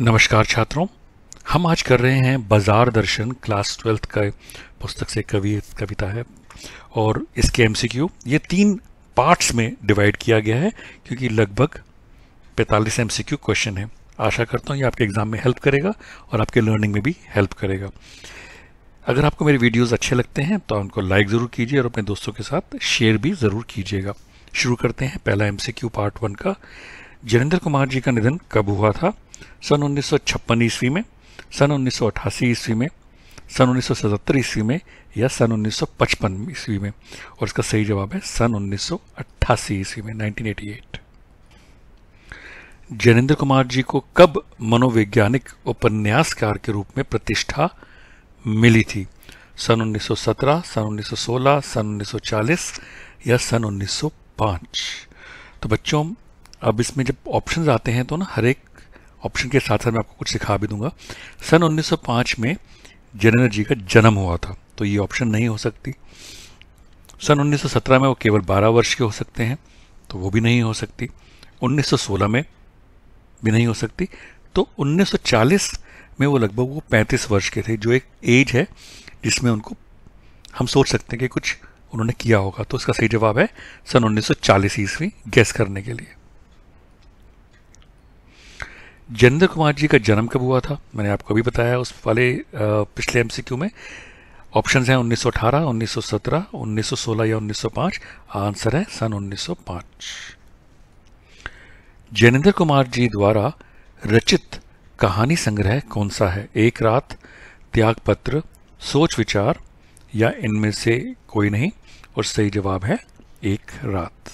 नमस्कार छात्रों हम आज कर रहे हैं बाजार दर्शन क्लास ट्वेल्थ का पुस्तक से कवि कविता है और इसके एमसीक्यू ये तीन पार्ट्स में डिवाइड किया गया है क्योंकि लगभग 45 एमसीक्यू क्वेश्चन है आशा करता हूँ ये आपके एग्ज़ाम में हेल्प करेगा और आपके लर्निंग में भी हेल्प करेगा अगर आपको मेरे वीडियोस अच्छे लगते हैं तो उनको लाइक ज़रूर कीजिए और अपने दोस्तों के साथ शेयर भी ज़रूर कीजिएगा शुरू करते हैं पहला एमसीक्यू पार्ट वन का जरेंद्र कुमार जी का निधन कब हुआ था सन उन्नीस ईस्वी में सन उन्नीस ईस्वी में सन उन्नीस ईस्वी में या सन उन्नीस ईस्वी में और इसका सही जवाब है सन उन्नीस ईस्वी में 1988 जरेंद्र कुमार जी को कब मनोवैज्ञानिक उपन्यासकार के रूप में प्रतिष्ठा मिली थी सन 1917, सन 1916, सन 1940 या सन 1905 तो बच्चों अब इसमें जब ऑप्शंस आते हैं तो ना हर एक ऑप्शन के साथ साथ मैं आपको कुछ सिखा भी दूंगा सन 1905 में जनरल जी का जन्म हुआ था तो ये ऑप्शन नहीं हो सकती सन 1917 में वो केवल 12 वर्ष के हो सकते हैं तो वो भी नहीं हो सकती 1916 में भी नहीं हो सकती तो 1940 में वो लगभग वो 35 वर्ष के थे जो एक एज है जिसमें उनको हम सोच सकते हैं कि कुछ उन्होंने किया होगा तो इसका सही जवाब है सन 1940 ईस्वी गैस करने के लिए जनेंद्र कुमार जी का जन्म कब हुआ था मैंने आपको अभी बताया उस वाले पिछले एमसीक्यू में ऑप्शंस हैं 1918, 1917, 1916 या 1905 आंसर है सन 1905 जनेंद्र कुमार जी द्वारा रचित कहानी संग्रह कौन सा है एक रात त्यागपत्र सोच विचार या इनमें से कोई नहीं और सही जवाब है एक रात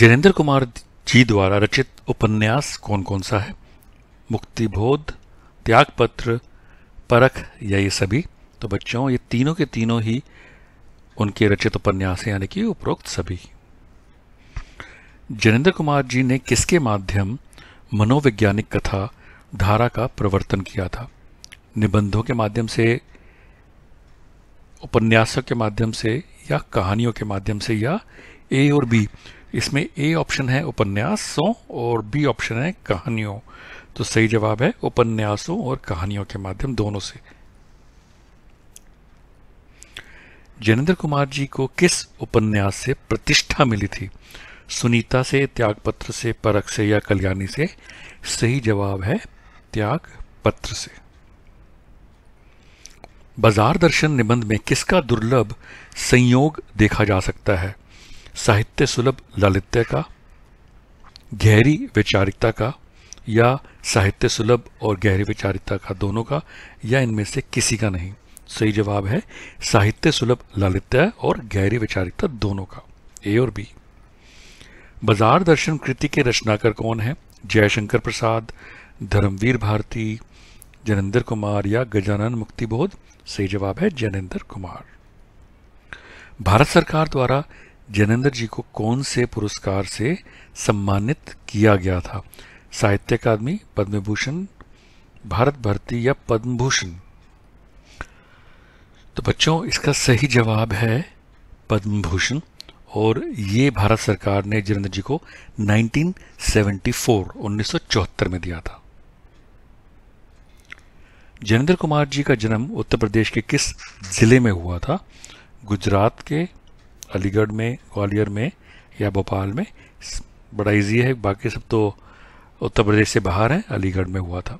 जनेंद्र कुमार जी द्वारा रचित उपन्यास कौन कौन सा है मुक्तिबोध त्यागपत्र परख या ये सभी तो बच्चों ये तीनों के तीनों ही उनके रचित उपन्यास है यानी कि उपरोक्त सभी जनेन्द्र कुमार जी ने किसके माध्यम मनोवैज्ञानिक कथा धारा का प्रवर्तन किया था निबंधों के माध्यम से उपन्यासों के माध्यम से या कहानियों के माध्यम से या ए और बी इसमें ए ऑप्शन है उपन्यासों और बी ऑप्शन है कहानियों तो सही जवाब है उपन्यासों और कहानियों के माध्यम दोनों से जनेन्द्र कुमार जी को किस उपन्यास से प्रतिष्ठा मिली थी सुनीता से त्यागपत्र से परख से या कल्याणी से सही जवाब है त्याग पत्र से बाजार दर्शन निबंध में किसका दुर्लभ संयोग देखा जा सकता है साहित्य सुलभ लालित्य का गहरी वैचारिकता का या साहित्य सुलभ और गहरी वैचारिकता का दोनों का या इनमें से किसी का नहीं सही जवाब है साहित्य सुलभ लालित्य और गहरी वैचारिकता दोनों का ए और बी बाजार दर्शन कृति के रचनाकार कौन है जयशंकर प्रसाद धर्मवीर भारती जनेन्द्र कुमार या गजानन मुक्तिबोध सही जवाब है जनेन्द्र कुमार भारत सरकार द्वारा जनेन्द्र जी को कौन से पुरस्कार से सम्मानित किया गया था साहित्य अकादमी पद्म भूषण भारत भारती या पद्म भूषण तो बच्चों इसका सही जवाब है पद्म भूषण और ये भारत सरकार ने जनेन्द्र जी को 1974 1974 में दिया था जनेन्द्र कुमार जी का जन्म उत्तर प्रदेश के किस जिले में हुआ था गुजरात के अलीगढ़ में ग्वालियर में या भोपाल में बड़ा इजी है बाकी सब तो उत्तर प्रदेश से बाहर है अलीगढ़ में हुआ था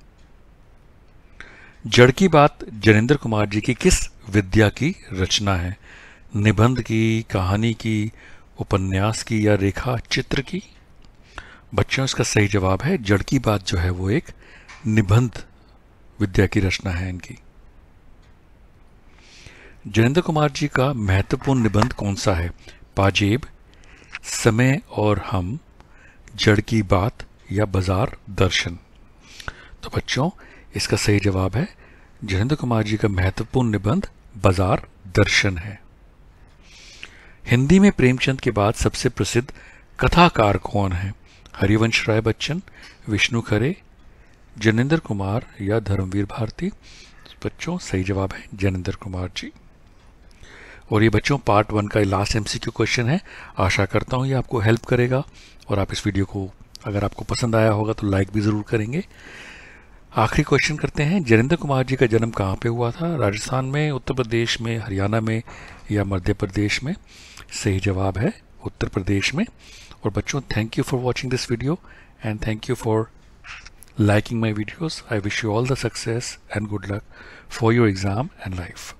जड़ की बात जनेन्द्र कुमार जी की किस विद्या की रचना है निबंध की कहानी की उपन्यास की या रेखा चित्र की बच्चों इसका सही जवाब है जड़ की बात जो है वो एक निबंध विद्या की रचना है इनकी जनेन्द्र कुमार जी का महत्वपूर्ण निबंध कौन सा है पाजेब समय और हम जड़ की बात या बाजार दर्शन तो बच्चों इसका सही जवाब है जनेन्द्र कुमार जी का महत्वपूर्ण निबंध बाजार दर्शन है हिंदी में प्रेमचंद के बाद सबसे प्रसिद्ध कथाकार कौन है हरिवंश राय बच्चन विष्णु खरे जनेन्द्र कुमार या धर्मवीर भारती बच्चों सही जवाब है जनेन्द्र कुमार जी और ये बच्चों पार्ट वन का लास्ट एम क्वेश्चन है आशा करता हूँ ये आपको हेल्प करेगा और आप इस वीडियो को अगर आपको पसंद आया होगा तो लाइक भी ज़रूर करेंगे आखिरी क्वेश्चन करते हैं जरेंद्र कुमार जी का जन्म कहाँ पे हुआ था राजस्थान में उत्तर प्रदेश में हरियाणा में या मध्य प्रदेश में सही जवाब है उत्तर प्रदेश में और बच्चों thank you for watching this video and thank you for liking my videos I wish you all the success and good luck for your exam and life